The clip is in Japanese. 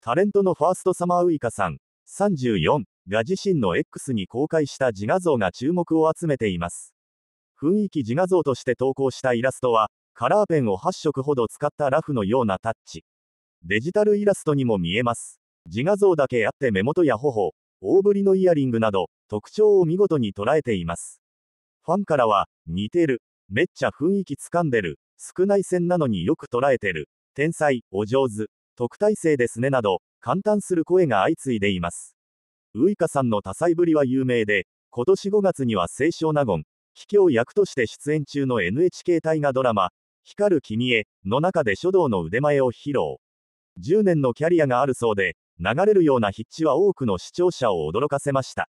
タレントのファーストサマーウイカさん、34が自身の X に公開した自画像が注目を集めています。雰囲気自画像として投稿したイラストは、カラーペンを8色ほど使ったラフのようなタッチ。デジタルイラストにも見えます。自画像だけあって目元や頬、大ぶりのイヤリングなど、特徴を見事に捉えています。ファンからは、似てる、めっちゃ雰囲気つかんでる、少ない線なのによく捉えてる、天才、お上手、特待生ですねなど、感嘆する声が相次いでいます。ウイカさんの多彩ぶりは有名で、今年5月には清少納言、桔梗役として出演中の NHK 大河ドラマ、光る君への中で書道の腕前を披露。10年のキャリアがあるそうで、流れるような筆致は多くの視聴者を驚かせました。